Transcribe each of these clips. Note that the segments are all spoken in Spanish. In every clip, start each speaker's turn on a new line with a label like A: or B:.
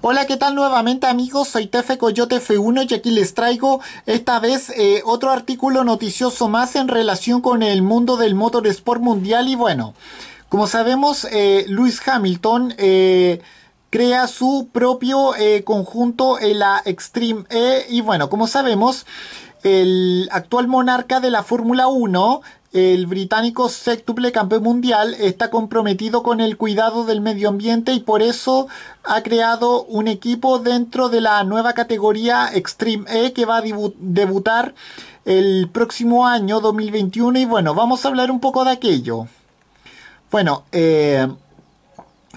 A: Hola, ¿qué tal nuevamente amigos? Soy Tefe Coyote F1 y aquí les traigo esta vez eh, otro artículo noticioso más en relación con el mundo del motorsport mundial y bueno, como sabemos, Luis eh, Lewis Hamilton eh, crea su propio conjunto, la Extreme E y bueno, como sabemos, el actual monarca de la Fórmula 1 el británico sextuple campeón mundial está comprometido con el cuidado del medio ambiente y por eso ha creado un equipo dentro de la nueva categoría Extreme E que va a debutar el próximo año 2021 y bueno, vamos a hablar un poco de aquello. Bueno, eh,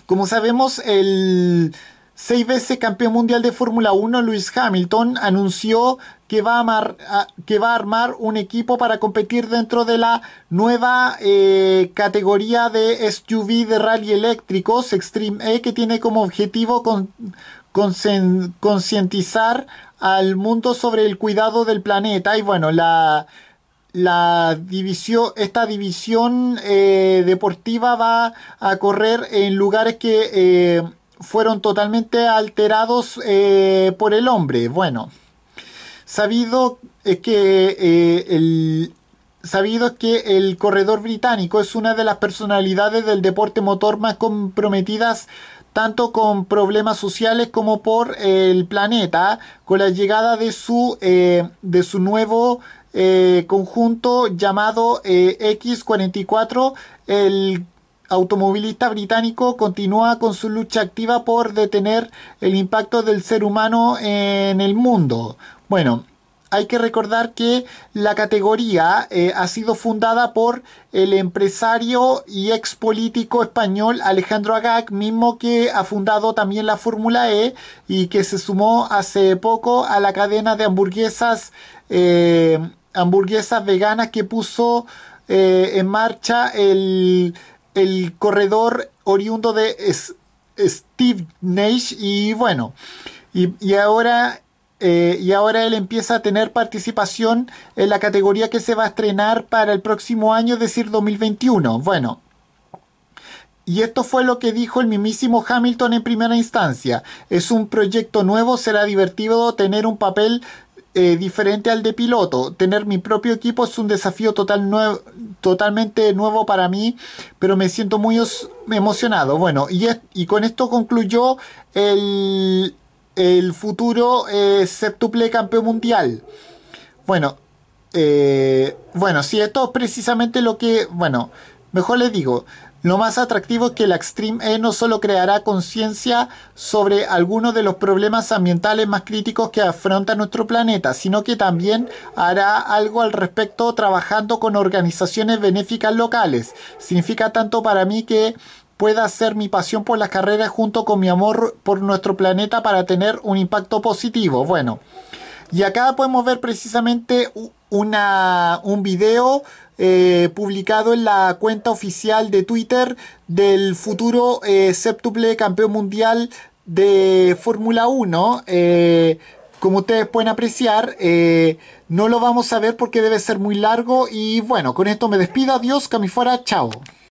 A: como sabemos el Seis veces campeón mundial de Fórmula 1, Lewis Hamilton anunció que va, a que va, a armar un equipo para competir dentro de la nueva eh, categoría de SUV de rally eléctricos, Extreme E, que tiene como objetivo con, concientizar al mundo sobre el cuidado del planeta. Y bueno, la, la división, esta división eh, deportiva va a correr en lugares que... Eh, fueron totalmente alterados eh, por el hombre. Bueno, sabido eh, que eh, el, sabido que el corredor británico es una de las personalidades del deporte motor más comprometidas tanto con problemas sociales como por el planeta, con la llegada de su, de su nuevo conjunto llamado X44, el automovilista británico continúa con su lucha activa por detener el impacto del ser humano en el mundo. Bueno, hay que recordar que la categoría eh, ha sido fundada por el empresario y ex político español Alejandro Agag, mismo que ha fundado también la Fórmula E y que se sumó hace poco a la cadena de hamburguesas, eh, hamburguesas veganas que puso eh, en marcha el el corredor oriundo de Steve Nash y bueno, y, ahora... Eh, y ahora él empieza a tener participación en la categoría que se va a estrenar para el próximo año, es decir, 2021. Bueno, y esto fue lo que dijo el mismísimo Hamilton en primera instancia. Es un proyecto nuevo, será divertido tener un papel eh, diferente al de piloto. Tener mi propio equipo es un desafío total nuevo totalmente nuevo para mí, pero me siento muy emocionado. Bueno, y, y con esto concluyó el, el futuro eh, septuple campeón mundial. Bueno, eh, bueno, si esto es precisamente lo que, bueno, mejor les digo, lo más atractivo es que la Extreme E no solo creará conciencia sobre algunos de los problemas ambientales más críticos que afronta nuestro planeta, sino que también hará algo al respecto trabajando con organizaciones benéficas locales. Significa tanto para mí que pueda ser mi pasión por las carreras junto con mi amor por nuestro planeta para tener un impacto positivo. Bueno, y acá podemos ver precisamente un video eh, publicado en la cuenta oficial de Twitter del futuro septuple eh, séptuple campeón mundial de Fórmula 1. Eh, como ustedes pueden apreciar, no lo vamos a ver porque debe ser muy largo. Y bueno, con esto me despido. Adiós, Camifuera. Chao.